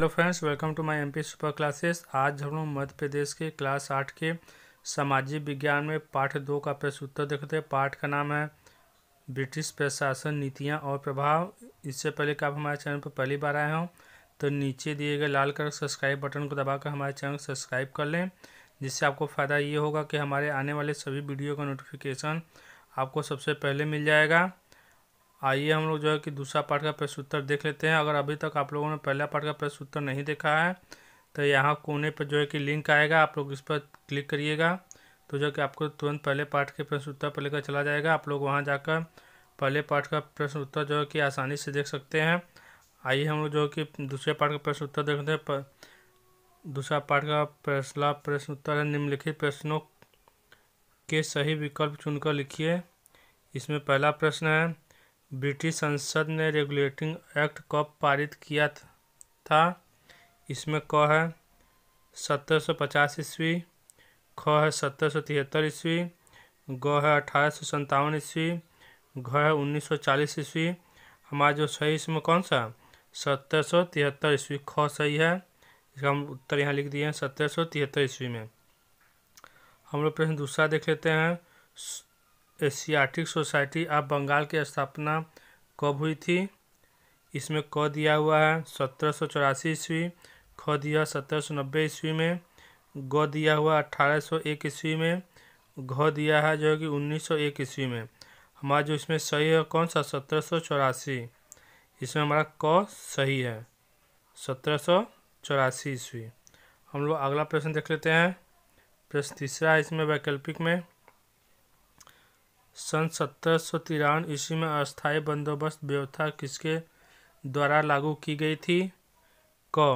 hello friends welcome to my MP super classes आज हम लोग मध्य प्रदेश के क्लास आठ के सामाजिक विज्ञान में पाठ दो का प्रश्न उत्तर देखते हैं पाठ का नाम है ब्रिटिश प्रशासन नीतियां और प्रभाव इससे पहले कि आप हमारे चैनल पर पहली बार आए हों तो नीचे दिए गए लाल कलर सब्सक्राइब बटन को दबाकर हमारे चैनल सब्सक्राइब कर लें जिससे आपको फ़ायदा ये होगा कि हमारे आने वाले सभी वीडियो का नोटिफिकेशन आपको सबसे पहले मिल जाएगा आइए हम लोग जो है कि दूसरा पार्ट का प्रश्न उत्तर देख लेते हैं अगर अभी तक आप लोगों ने पहला पार्ट का प्रश्न उत्तर नहीं देखा है तो यहाँ कोने पर जो है कि लिंक आएगा आप लोग इस पर क्लिक करिएगा तो जो कि आपको तुरंत पहले पार्ट के प्रश्न उत्तर पर लेकर चला जाएगा आप लोग वहाँ जाकर पहले पार्ट का प्रश्न उत्तर जो है कि आसानी से देख सकते हैं आइए हम लोग जो है कि दूसरे पार्ट का प्रश्न उत्तर देखते हैं दूसरा पार्ट का पहला प्रश्न उत्तर है निम्नलिखित प्रश्नों के सही विकल्प चुनकर लिखिए इसमें पहला प्रश्न है ब्रिटिश संसद ने रेगुलेटिंग एक्ट कब पारित किया था इसमें क है सत्तर सौ पचास ईस्वी ख है सत्तर सौ तिहत्तर ईस्वी ग है अठारह सौ सत्तावन ईस्वी घ है उन्नीस सौ चालीस ईस्वी हमारा जो सही इसमें कौन सा सत्तर सौ तिहत्तर ईस्वी ख सही है इसका हम उत्तर यहाँ लिख दिए हैं सत्तर सौ तिहत्तर ईस्वी में हम लोग प्रश्न दूसरा देख लेते हैं एशियाटिक सोसाइटी ऑफ बंगाल की स्थापना कब हुई थी इसमें क दिया हुआ है सत्रह सौ चौरासी ईस्वी ख दिया सत्रह सौ नब्बे ईस्वी में ग दिया हुआ अट्ठारह सौ एक ईस्वी में घ दिया है जो कि उन्नीस सौ एक ईस्वी में हमारा जो इसमें सही है कौन सा सत्रह सौ चौरासी इसमें हमारा क सही है सत्रह सौ चौरासी ईस्वी हम लोग अगला प्रश्न देख लेते हैं प्रश्न तीसरा है इसमें वैकल्पिक में सन सत्रह सौ तिरावन ईस्वी में अस्थायी बंदोबस्त व्यवस्था किसके द्वारा लागू की गई थी क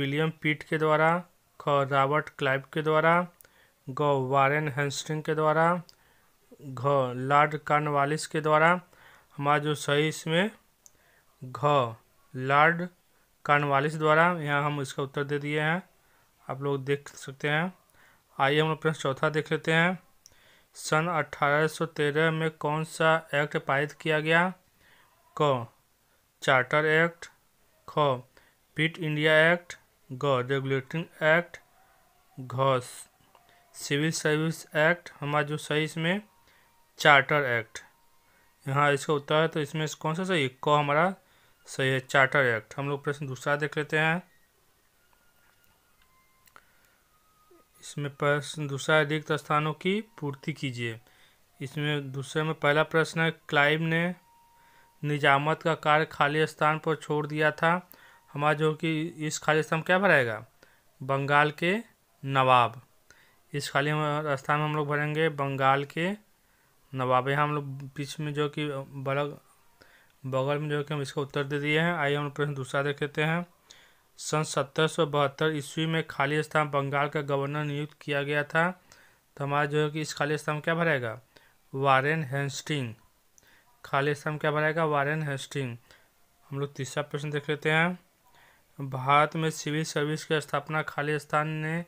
विलियम पीट के द्वारा ख रॉबर्ट क्लाइव के द्वारा ग वारेन हेंस्टिंग के द्वारा घ लॉर्ड कार्नवालिस के द्वारा हमारा जो सही इसमें घ लॉर्ड कार्नवालिस द्वारा यहाँ हम इसका उत्तर दे दिए हैं आप लोग देख सकते हैं आइए हम लोग प्रश्न चौथा देख लेते हैं सन अठारह सौ तेरह में कौन सा एक्ट पारित किया गया क चार्टर एक्ट ख पिट इंडिया एक्ट ग रेगुलेटिंग एक्ट घ सिविल सर्विस एक्ट हमारा जो सही इसमें चार्टर एक्ट यहाँ इसका उत्तर है तो इसमें कौन सा सही क हमारा सही है चार्टर एक्ट हम लोग प्रश्न दूसरा देख लेते हैं इसमें प्रश्न दूसरा रिक्त स्थानों की पूर्ति कीजिए इसमें दूसरे में पहला प्रश्न है क्लाइव ने निजामत का कार्य खाली स्थान पर छोड़ दिया था हमारा जो कि इस खाली स्थान क्या भरेगा बंगाल के नवाब इस खाली स्थान में हम लोग भरेंगे बंगाल के नवाब यहाँ हम लोग बीच में जो कि बड़ा बगल में जो कि हम इसका उत्तर दे दिए हैं आइए हम प्रश्न दूसरा देख लेते हैं सन सत्रह ईस्वी में खाली स्थान बंगाल का गवर्नर नियुक्त किया गया था तो हमारा जो है कि इस खाली स्थान में क्या भरेगा वारेन हेस्टिंग खाली स्थान में क्या भराएगा वारेन हेस्टिंग हम लोग तीसरा प्रश्न देख लेते हैं भारत में सिविल सर्विस की स्थापना खाली स्थान ने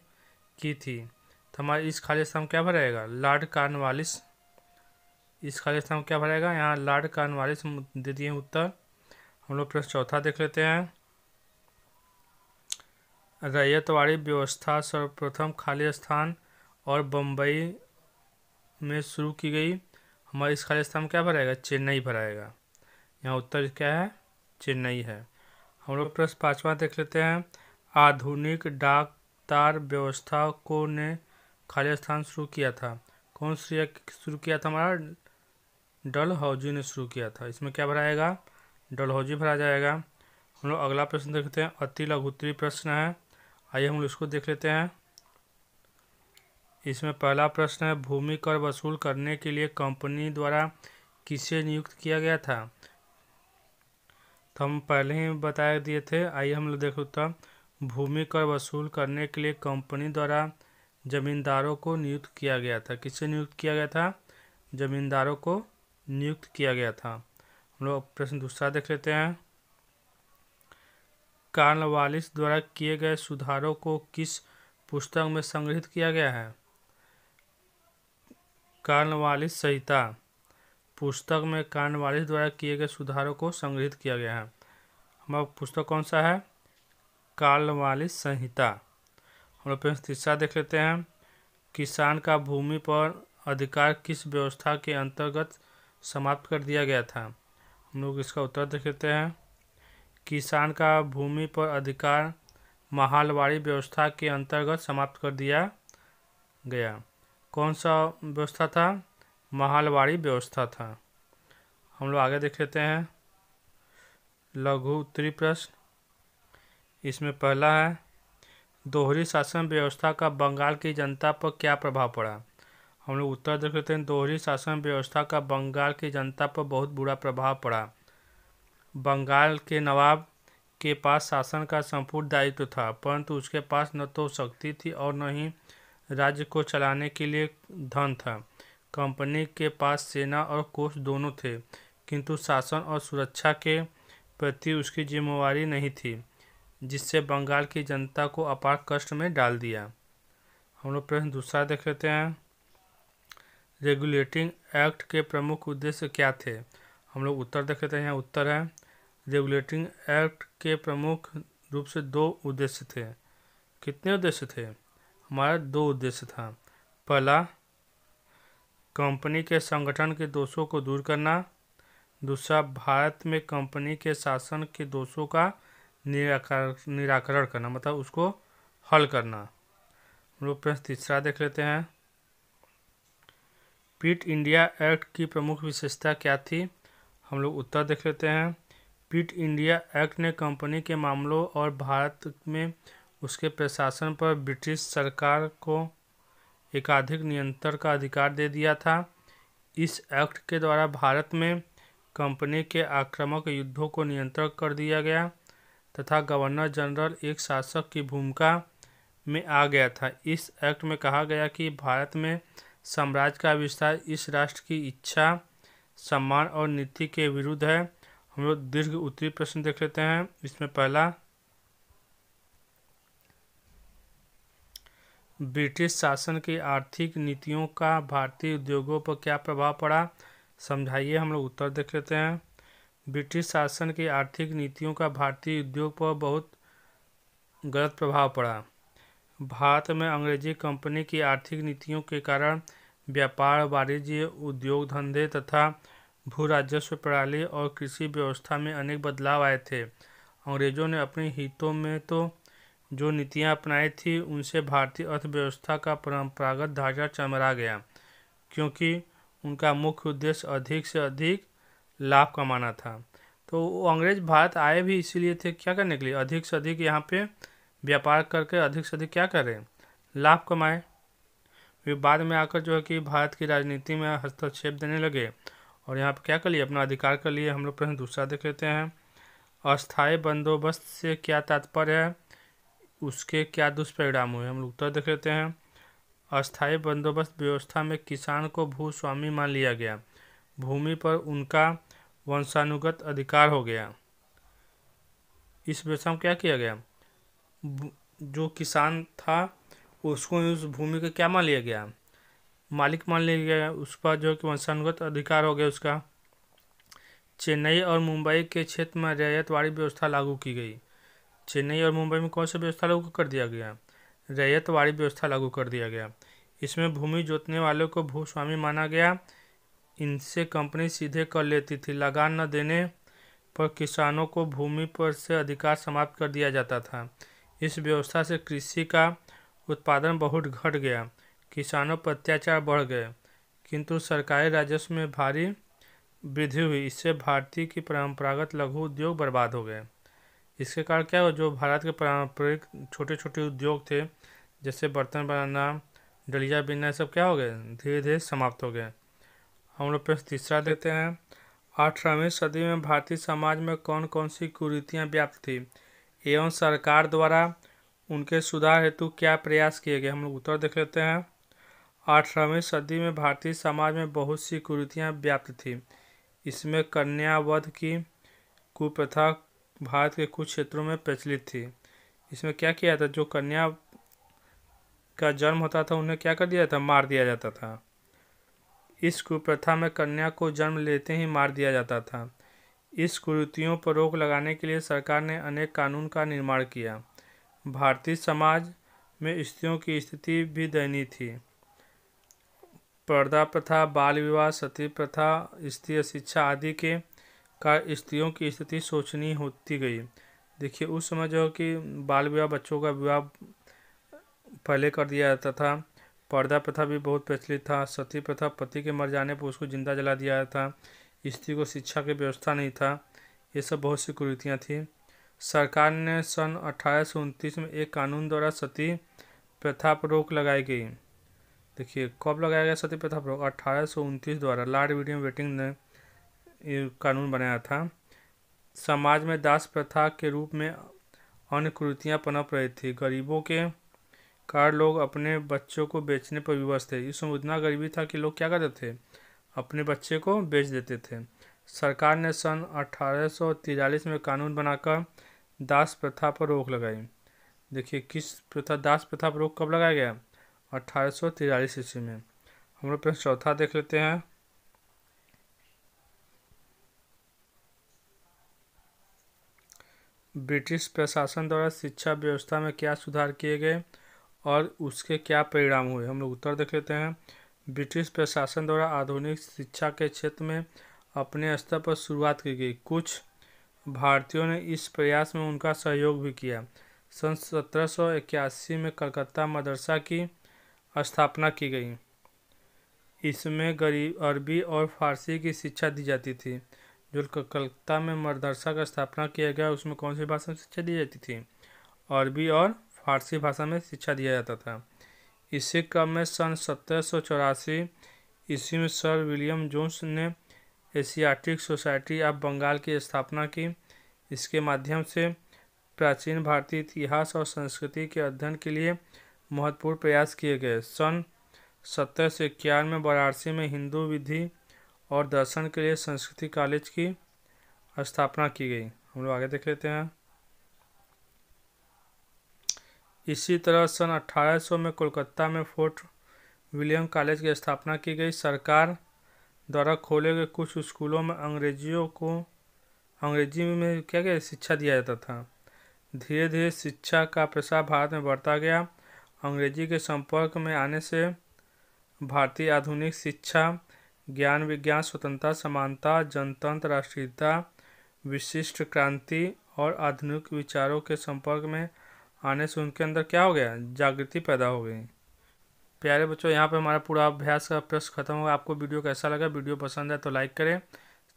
की थी तो हमारे इस खाली स्थान क्या भरेगा लॉर्ड कार्नवालिस इस खाली स्थान क्या भरेगा यहाँ लॉर्ड कार्नवालिस दे दिए उत्तर हम लोग प्रश्न चौथा देख लेते हैं रैयतवाड़ी व्यवस्था सर्वप्रथम स्थान और बम्बई में शुरू की गई हमारे इस स्थान में क्या भराएगा चेन्नई भराएगा यहाँ उत्तर क्या है चेन्नई है हम लोग प्रश्न पाँचवा देख लेते हैं आधुनिक डाक तार व्यवस्था को ने स्थान शुरू किया था कौन शुरू किया था हमारा डल हाउजी ने शुरू किया था इसमें क्या भराएगा डल हाउजी भरा जाएगा हम लोग अगला प्रश्न देखते हैं अति लघुतरी प्रश्न है आइए हम इसको देख लेते हैं इसमें पहला प्रश्न है भूमि कर वसूल करने के लिए कंपनी द्वारा किसे नियुक्त किया गया था तो हम पहले ही बता दिए थे आइए हम लोग देख तो भूमि कर वसूल करने के लिए कंपनी द्वारा जमींदारों को नियुक्त किया गया था किसे नियुक्त किया गया था जमींदारों को नियुक्त किया गया था हम लोग प्रश्न दूसरा देख लेते हैं कार्नवालिस द्वारा किए गए सुधारों को किस पुस्तक में संग्रहित किया गया है कार्नवालिस संहिता पुस्तक में कार्नवालिस द्वारा किए गए सुधारों को संग्रहित किया गया है हमारा पुस्तक कौन सा है कार्नवालिस संहिता हम लोग तीसरा देख लेते हैं किसान का भूमि पर अधिकार किस व्यवस्था के अंतर्गत समाप्त कर दिया गया था हम लोग इसका उत्तर देख लेते हैं किसान का भूमि पर अधिकार महालवाड़ी व्यवस्था के अंतर्गत समाप्त कर दिया गया कौन सा व्यवस्था था महालवाड़ी व्यवस्था था हम लोग आगे देख लेते हैं लघु उत्तरी प्रश्न इसमें पहला है दोहरी शासन व्यवस्था का बंगाल की जनता पर क्या प्रभाव पड़ा हम लोग उत्तर देख लेते हैं दोहरी शासन व्यवस्था का बंगाल की जनता पर बहुत बुरा प्रभाव पड़ा बंगाल के नवाब के पास शासन का संपूर्ण दायित्व था परंतु उसके पास न तो शक्ति थी और न ही राज्य को चलाने के लिए धन था कंपनी के पास सेना और कोष दोनों थे किंतु शासन और सुरक्षा के प्रति उसकी जिम्मेवारी नहीं थी जिससे बंगाल की जनता को अपार कष्ट में डाल दिया हम लोग प्रश्न दूसरा देख लेते हैं रेगुलेटिंग एक्ट के प्रमुख उद्देश्य क्या थे हम लोग उत्तर देख लेते हैं उत्तर है रेगुलेटिंग एक्ट के प्रमुख रूप से दो उद्देश्य थे कितने उद्देश्य थे हमारा दो उद्देश्य था पहला कंपनी के संगठन के दोषों को दूर करना दूसरा भारत में कंपनी के शासन के दोषों का निराकर निराकरण करना मतलब उसको हल करना हम लोग प्रश्न तीसरा देख लेते हैं पीट इंडिया एक्ट की प्रमुख विशेषता क्या थी हम लोग उत्तर देख लेते हैं पिट इंडिया एक्ट ने कंपनी के मामलों और भारत में उसके प्रशासन पर ब्रिटिश सरकार को एकाधिक नियंत्रण का अधिकार दे दिया था इस एक्ट के द्वारा भारत में कंपनी के आक्रामक युद्धों को नियंत्रण कर दिया गया तथा गवर्नर जनरल एक शासक की भूमिका में आ गया था इस एक्ट में कहा गया कि भारत में साम्राज्य का विस्तार इस राष्ट्र की इच्छा सम्मान और नीति के विरुद्ध है हम लोग दीर्घ उत्तरी प्रश्न देख लेते हैं इसमें पहला ब्रिटिश शासन की आर्थिक नीतियों का भारतीय उद्योगों पर क्या प्रभाव पड़ा समझाइए हम लोग उत्तर देख लेते हैं ब्रिटिश शासन की आर्थिक नीतियों का भारतीय उद्योग पर बहुत गलत प्रभाव पड़ा भारत में अंग्रेजी कंपनी की आर्थिक नीतियों के कारण व्यापार वाणिज्य उद्योग धंधे तथा भू राजस्व प्रणाली और कृषि व्यवस्था में अनेक बदलाव आए थे अंग्रेज़ों ने अपने हितों में तो जो नीतियाँ अपनाई थी उनसे भारतीय अर्थव्यवस्था का परंपरागत ढांचा चमरा गया क्योंकि उनका मुख्य उद्देश्य अधिक से अधिक लाभ कमाना था तो वो अंग्रेज भारत आए भी इसीलिए थे क्या करने के लिए अधिक से अधिक यहाँ पे व्यापार करके अधिक से अधिक क्या करें लाभ कमाएं वे बाद में आकर जो है कि भारत की राजनीति में हस्तक्षेप देने लगे और यहाँ पर क्या कर लिए अपना अधिकार कर लिए हम लोग प्रश्न दूसरा देख लेते हैं अस्थायी बंदोबस्त से क्या तात्पर्य है उसके क्या दुष्परिणाम हुए हम लोग उत्तर देख लेते हैं अस्थायी बंदोबस्त व्यवस्था में किसान को भूस्वामी मान लिया गया भूमि पर उनका वंशानुगत अधिकार हो गया इस व्यवस्था में क्या किया गया जो किसान था उसको उस भूमि का क्या मान लिया गया मालिक मान लिया गया उस पर जो कि वंशानुगत अधिकार हो गया उसका चेन्नई और मुंबई के क्षेत्र में वाड़ी व्यवस्था लागू की गई चेन्नई और मुंबई में कौन सा व्यवस्था लागू कर दिया गया रियायतवाड़ी व्यवस्था लागू कर दिया गया इसमें भूमि जोतने वालों को भूस्वामी माना गया इनसे कंपनी सीधे कर लेती थी लगान न देने पर किसानों को भूमि पर से अधिकार समाप्त कर दिया जाता था इस व्यवस्था से कृषि का उत्पादन बहुत घट गया किसानों पर अत्याचार बढ़ गए किंतु सरकारी राजस्व में भारी वृद्धि हुई इससे भारतीय की परंपरागत लघु उद्योग बर्बाद हो गए इसके कारण क्या हुआ जो भारत के पारंपरिक छोटे छोटे उद्योग थे जैसे बर्तन बनाना डलिया बीनना सब क्या हो गए धीरे धीरे समाप्त हो गए हम लोग प्रश्न तीसरा देखते हैं अठारहवीं सदी में भारतीय समाज में कौन कौन सी कुरीतियाँ व्याप्त थी एवं सरकार द्वारा उनके सुधार हेतु क्या प्रयास किए गए हम लोग उत्तर देख लेते हैं अठारहवीं सदी में भारतीय समाज में बहुत सी कुरीतियाँ व्याप्त थीं इसमें कन्यावध की कुप्रथा भारत के कुछ क्षेत्रों में प्रचलित थी इसमें क्या किया था जो कन्या का जन्म होता था उन्हें क्या कर दिया था मार दिया जाता था इस कुप्रथा में कन्या को जन्म लेते ही मार दिया जाता था इस कुरीतियों पर रोक लगाने के लिए सरकार ने अनेक कानून का निर्माण किया भारतीय समाज में स्त्रियों की स्थिति भी दयनीय थी पर्दा प्रथा बाल विवाह सती प्रथा स्त्री शिक्षा आदि के का स्त्रियों की स्थिति सोचनी होती गई देखिए उस समय जो कि बाल विवाह बच्चों का विवाह पहले कर दिया जाता था पर्दा प्रथा भी बहुत प्रचलित था सती प्रथा पति के मर जाने पर उसको जिंदा जला दिया जाता था स्त्री को शिक्षा की व्यवस्था नहीं था ये सब बहुत सी कुरीतियाँ थीं सरकार ने सन अठारह में एक कानून द्वारा सती प्रथा पर रोक लगाई गई देखिए कब लगाया गया सती प्रथा पर रोक अठारह द्वारा लार्ड विलियम वेटिंग ने ये कानून बनाया था समाज में दास प्रथा के रूप में अन्य कृतियाँ पनप रही थी गरीबों के कारण लोग अपने बच्चों को बेचने पर विवश थे इस समय उतना गरीबी था कि लोग क्या करते थे अपने बच्चे को बेच देते थे सरकार ने सन अठारह में कानून बनाकर दास प्रथा पर रोक लगाई देखिए किस प्रथा दास प्रथा पर रोक कब लगाया गया अट्ठारह सौ तिरालीस ईस्वी में हम लोग प्रश्न चौथा देख लेते हैं ब्रिटिश प्रशासन द्वारा शिक्षा व्यवस्था में क्या सुधार किए गए और उसके क्या परिणाम हुए हम लोग उत्तर देख लेते हैं ब्रिटिश प्रशासन द्वारा आधुनिक शिक्षा के क्षेत्र में अपने स्तर पर शुरुआत की गई कुछ भारतीयों ने इस प्रयास में उनका सहयोग भी किया सन सत्रह में कलकत्ता मदरसा की स्थापना की गई इसमें गरीब अरबी और फारसी की शिक्षा दी जाती थी जो कलकत्ता में मदरसा का स्थापना किया गया उसमें कौन सी भाषा में शिक्षा दी जाती थी अरबी और फारसी भाषा में शिक्षा दिया जाता था इसी क्रम में सन सत्रह सौ चौरासी ईस्वी में सर विलियम जोन्स ने एशियाटिक सोसाइटी ऑफ बंगाल की स्थापना की इसके माध्यम से प्राचीन भारतीय इतिहास और संस्कृति के अध्ययन के लिए महत्वपूर्ण प्रयास किए गए सन सत्रह सौ इक्यानवे में वाराणसी में हिंदू विधि और दर्शन के लिए संस्कृति कॉलेज की स्थापना की गई हम लोग आगे देख लेते हैं इसी तरह सन 1800 में कोलकाता में फोर्ट विलियम कॉलेज की स्थापना की गई सरकार द्वारा खोले गए कुछ स्कूलों में अंग्रेजियों को अंग्रेजी में क्या क्या शिक्षा दिया जाता था धीरे धीरे शिक्षा का प्रसार भारत में बढ़ता गया अंग्रेजी के संपर्क में आने से भारतीय आधुनिक शिक्षा ज्ञान विज्ञान स्वतंत्रता समानता जनतंत्र राष्ट्रीयता विशिष्ट क्रांति और आधुनिक विचारों के संपर्क में आने से उनके अंदर क्या हो गया जागृति पैदा हो गई प्यारे बच्चों यहाँ पे हमारा पूरा अभ्यास का प्रश्न खत्म हुआ आपको वीडियो कैसा लगा वीडियो पसंद है तो लाइक करें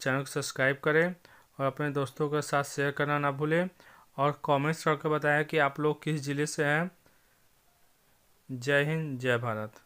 चैनल को सब्सक्राइब करें और अपने दोस्तों के साथ शेयर करना ना भूलें और कमेंट्स करके बताएं कि आप लोग किस ज़िले से हैं जय हिंद जय भारत